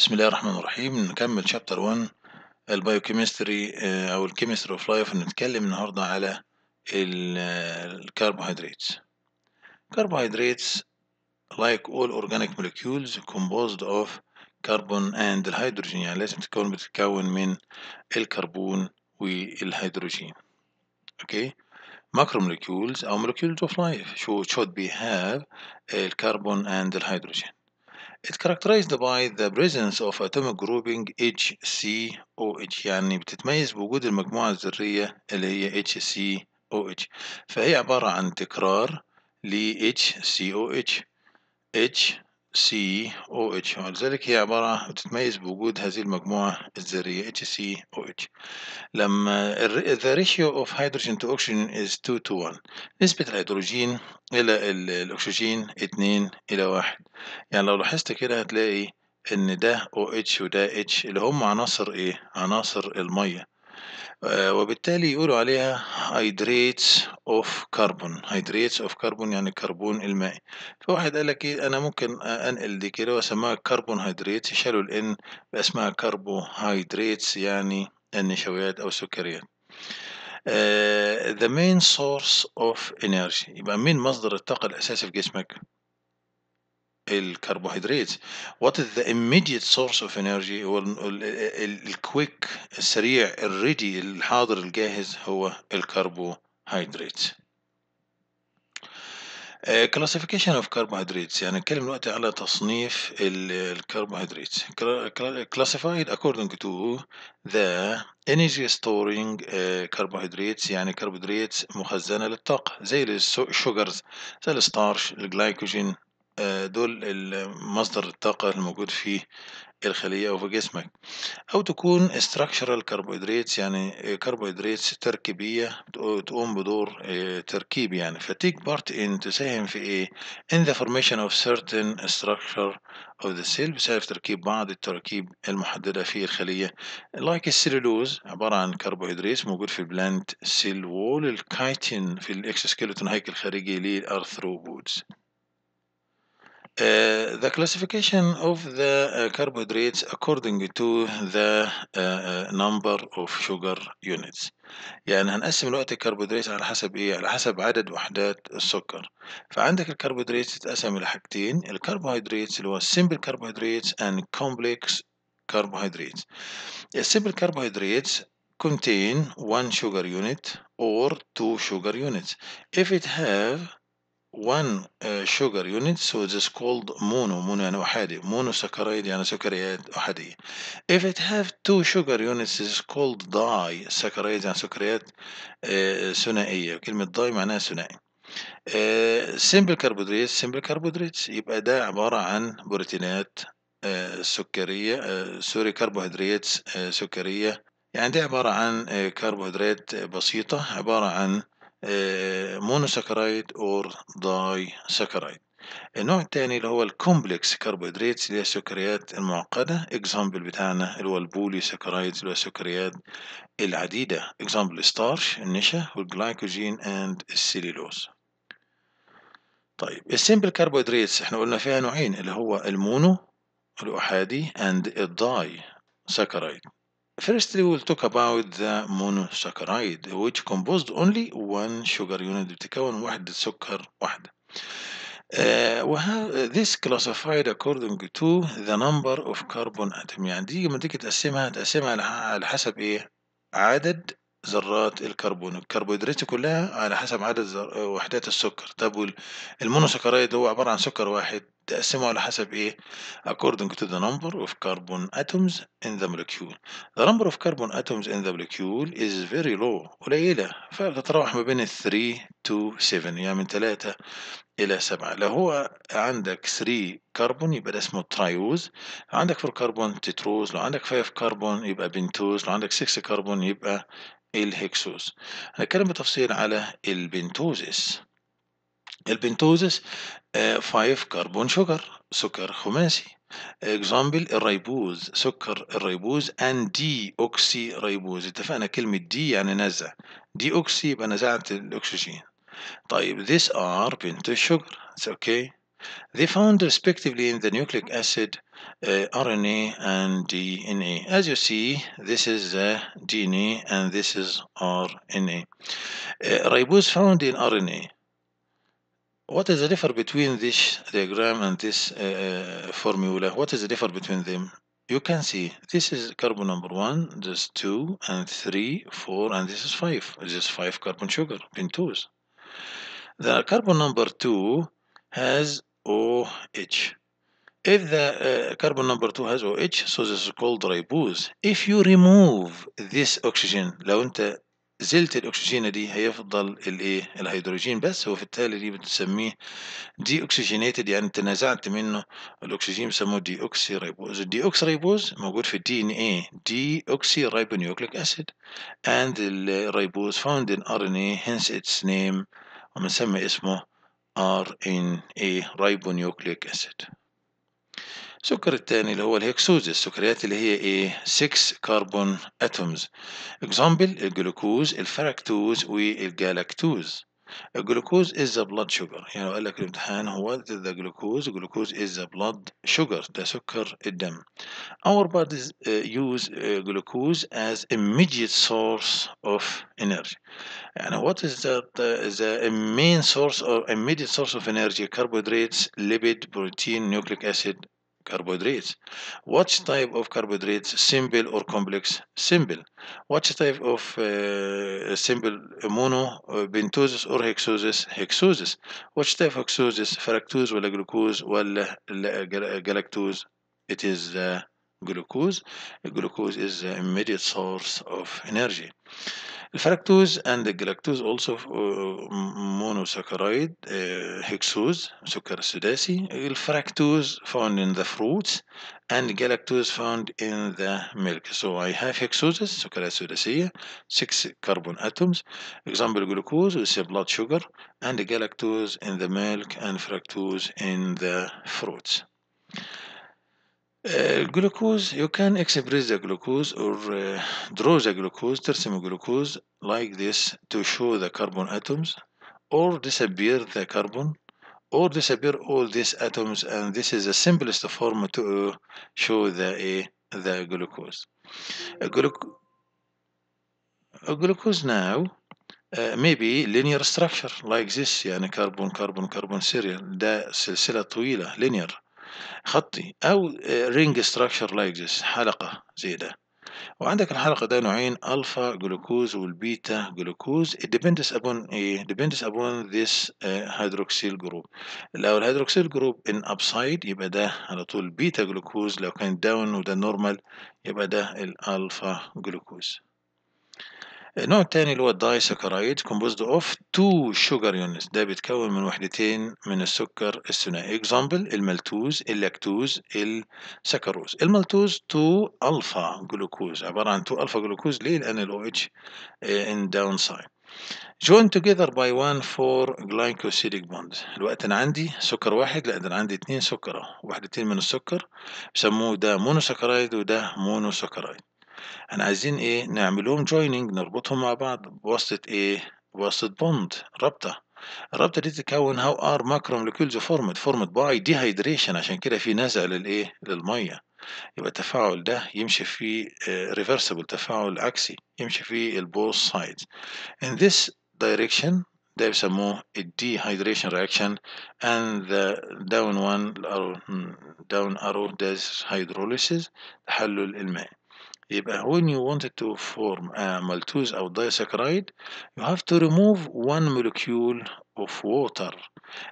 بسم الله الرحمن الرحيم نكمل شابتر 1 البايوكيمستري او الكيمستري اوف لايف نتكلم النهارده على الكربوهيدرات آه، carbohydrates لايك اول اورجانيك molecules كومبوزد اوف كربون اند الهيدروجين يعني لازم تكون بتتكون من الكربون والهيدروجين اوكي ماكرو مولكيولز او اوف لايف شو شود بي هاف الكربون اند الهيدروجين It characterized by the presence of atomic grouping HCOH يعني بتتميز بوجود المجموعة الذرية اللي هي HCOH فهي عبارة عن تكرار ل HCOH H COH ولذلك هي عبارة بتتميز بوجود هذه المجموعة الذرية HCOH لما the ratio of hydrogen to oxygen is 2 to 1 نسبة الهيدروجين إلى الأكسجين 2 إلى 1 يعني لو لاحظت كده هتلاقي إن ده OH وده H اللي هم عناصر إيه؟ عناصر المية آه، وبالتالي يقولوا عليها hydrates of carbon hydrates of carbon يعني كربون المائي فواحد قال لك ايه انا ممكن انقل دي كده واسمها كربون هيدريتس شالوا الان باسمها اسمها يعني النشويات او السكريات uh, the main source of energy يبقى مين مصدر الطاقة الأساسي في جسمك؟ الكربوهيدرات what is the immediate source of energy هو الكويك السريع الريدي الحاضر الجاهز هو الكربوهيدرات كلاسيفيكيشن اوف كربوهيدرات يعني نتكلم دلوقتي على تصنيف الكربوهيدرات classified according to the energy storing آه، carbohydrates يعني كربوهيدرات مخزنه للطاقه زي السوجرز زي الستارش الجلايكوجين آه، دول مصدر الطاقة الموجود في الخلية أو في جسمك أو تكون structural carbohydrates يعني carbohydrates تركيبية تقوم بدور آه، تركيب يعني فتيك بارت إن تساهم في إيه in the formation of certain structure of the cell بسبب تركيب بعض التراكيب المحددة في الخلية like السيلولوز عبارة عن carbohydrates موجود في البلانت سيل وول الكايتين في الإكسسكيلتون هيكل الخارجي للأرثروبودز Uh, the classification of the uh, carbohydrates according to the uh, uh, number of sugar units يعني هنقسم الوقت الكربوهيدرات على حسب ايه على حسب عدد وحدات السكر فعندك الكربوهيدرات تتقسم لحاجتين الكربوهيدرات اللي هو simple carbohydrates and complex carbohydrates simple carbohydrates contain one sugar unit or two sugar units if it have one uh, sugar unit, so it is called mono, mono يعني أحادي, monosaccharide يعني سكريات أحادية. If it have two sugar units, it is called disaccharide يعني سكريات uh, ثنائية، كلمة di معناها ثنائي. Uh, simple carbohydrates simple carbohydrates يبقى ده عبارة عن بروتينات uh, سكرية uh, سوري كربوهيدرات سكرية يعني دي عبارة عن كربوهيدرات بسيطة عبارة عن آه، اور داي ساكرايد النوع التاني اللي هو الكومبلكس كربوهيدرات اللي هي السكريات المعقدة اكزامبل بتاعنا اللي هو البولي سكرايدز اللي هو السكريات العديدة اكزامبل ستارش النشا والجلايكوجين اند السيلولوز طيب السيمبل كربوهيدرات احنا قلنا فيها نوعين اللي هو المونو الأحادي اند الداي سكرايد Firstly, we'll talk about the monosaccharide, which composed only one sugar unit بتكون واحدة سكر واحدة. Uh, we have this classified according to the number of carbon atom يعني دي لما تيجي تقسمها تقسمها على حسب ايه؟ عدد ذرات الكربون الكربوهيدرات كلها على حسب عدد وحدات السكر طب المونوسكرايد هو عبارة عن سكر واحد تقسمه على حسب ايه according to the number of carbon atoms in the molecule the number of carbon atoms in the molecule is very low قليلة فتتراوح ما بين 3 to 7 يعني من 3 إلى 7 لو هو عندك 3 كربون يبقى ده اسمه ترايوز لو عندك 4 كربون تتروز لو عندك 5 كربون يبقى بنتوز لو عندك 6 كربون يبقى الهكسوز هنتكلم بتفصيل على البنتوزس البنتوزس Uh, 5 carbon sugar سكر خماسي example الريبوز سكر الريبوز and دي ريبوز اتفقنا كلمة دي يعني نزع دي يبقى نزعت الاكسجين طيب these are pent sugar it's okay They found respectively in the nucleic acid, uh, RNA, and DNA. As you see, this is uh, DNA and this is RNA. Uh, ribose found in RNA. What is the difference between this diagram and this uh, uh, formula? What is the difference between them? You can see this is carbon number one, there's two and three, four, and this is five. This is five carbon sugar in pentose. The carbon number two has OH. If the uh, carbon number 2 has OH, so this is called ribose. If you remove this oxygen, لو أنت زلت الاكسجين دي هيفضل الإيه؟ الهيدروجين بس التالي دي بتسميه دي أكسجينيتد يعني تنازعت منه الأكسجين بسموه دي أوكسي ريبوز الدي أوكسي ريبوز موجود في الدي إن إيه دي أوكسي ريبونيوكليك أسيد اند الريبوز ار ان اي هنس اتس نيم ومنسمي اسمه ار ان اي ريبونيوكليك أسيد السكر الثاني اللي هو الهكسوز السكريات اللي هي ايه 6 كربون اتومز اكزامبل الجلوكوز الفركتوز والجالاكتوز الجلوكوز از ذا بلاد شوجر يعني قال لك الامتحان هو ذا جلوكوز جلوكوز از ذا بلاد شوجر ده سكر الدم our bodies يوز use از glucose as immediate source of energy يعني وات از ذا ذا مين main source or immediate source of energy carbohydrates بروتين نيوكليك nucleic carbohydrates. What type of carbohydrates, simple or complex? Simple. What type of uh, simple mono, uh, or hexoses? Hexoses. What type of hexoses? Fructose or glucose Well, galactose? It is uh, glucose. Glucose is the immediate source of energy. Fructose and galactose also uh, monosaccharide uh, hexose سكر سداسي uh, fructose found in the fruits and galactose found in the milk so I have hexoses سكر سداسية 6 carbon atoms example glucose is a blood sugar and galactose in the milk and fructose in the fruits Eh, glucose, you can express the glucose or uh, draw the glucose, tertiary glucose, like this to show the carbon atoms or disappear the carbon or disappear all these atoms and this is the simplest form to uh, show the, eh, the glucose. A glu a glucose now uh, maybe linear structure like this يعني carbon carbon carbon serial ده سلسلة طويلة linear خطي أو رينج ستراكشر لايك ذس حلقة زي ده وعندك الحلقة ده نوعين ألفا جلوكوز والبيتا جلوكوز it depends upon a إيه، depends upon this آه، hydroxyl group لو الهيدروكسيل جروب in upside يبقى ده على طول بيتا جلوكوز لو كان داون وده نورمال يبقى ده الألفا جلوكوز النوع الثاني اللي هو ساكرايد كومبوزد اوف تو شوجر يونتس ده بيتكون من وحدتين من السكر الثنائي اكزامبل المالتوز اللاكتوز السكروز المالتوز تو الفا جلوكوز عباره عن تو الفا جلوكوز ليه لان الاو اتش ان داون سايد جوين توجذر باي one فور glycosidic بوند الوقت انا عندي سكر واحد لا انا عندي اتنين سكر وحدتين من السكر بسموه ده مونوسكرايد وده مونوسكرايد انا عايزين ايه نعملهم جوينينج نربطهم مع بعض بواسطة ايه بواسطة بوند رابطة الرابطة دي تتكون هاو ار ماكرو مولكيولز فورمد فورمد باي دي هيدريشن عشان كده في نزع للايه للمية يبقى التفاعل ده يمشي في ريفرسبل آه، تفاعل عكسي يمشي في البوث سايدز ان ذيس دايركشن ده بيسموه هيدريشن رياكشن اند ذا داون وان داون ارو ده hydrolysis تحلل الماء يبقى when you wanted to form a maltose أو disaccharide you have to remove one molecule of water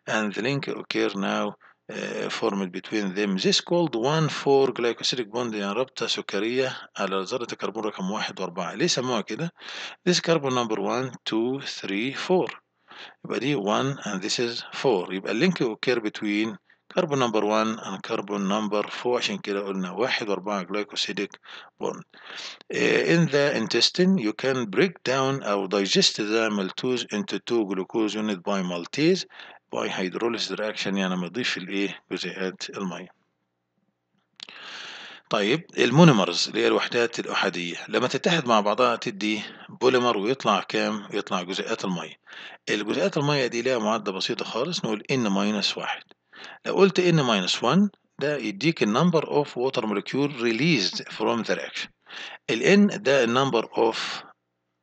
and the link occur now uh, formed between them this called 1,4 glycosidic bond And Rupta سكرية على ذرة الكربون رقم واحد وأربعة ليه سموها كده؟ this carbon number 1 2 3 4 يبقى دي 1 and this is 4 يبقى اللينك occur between كربون نمبر 1 and كربون نمبر 4 عشان كده قلنا 1 و4 glycosidic bond. Eh, in the intestine you can break down أو digest the maltose into two glucose unit by maltase by hydrolysis reaction يعني ما يضيف الايه جزيئات الميه. طيب المونيمرز اللي هي الوحدات الأحادية لما تتحد مع بعضها تدي بوليمر ويطلع كام؟ يطلع جزيئات المية الجزيئات المية دي لها معادلة بسيطة خالص نقول إن ماينس واحد لو قلت N minus 1 ده يديك number of water molecule released from the reaction ال N ده number of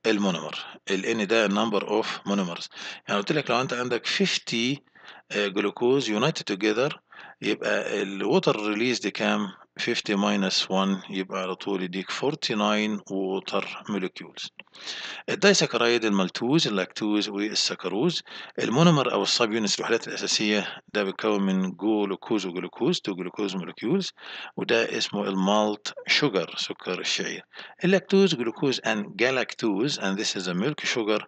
المونومر ال N ده number of monomers يعني قلت لك لو انت عندك 50 جلوكوز يونايتد توجذر يبقى الووتر دي كام 50 minus 1 يبقى على طول يديك 49 ووتر مولكيولز الدايسكرايد المالتوز اللاكتوز والسكروز المونومر او الصاب يونس الوحدات الاساسيه ده بيتكون من جلوكوز وجلوكوز تو جلوكوز مولكيولز وده اسمه المالت شوجر سكر الشعير اللاكتوز جلوكوز اند جالاكتوز اند ذيس از ميلك شوجر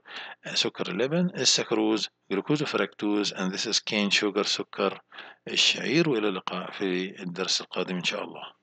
سكر اللبن السكروز جلوكوز وفركتوز and this is cane sugar سكر الشعير وإلى اللقاء في الدرس القادم إن شاء الله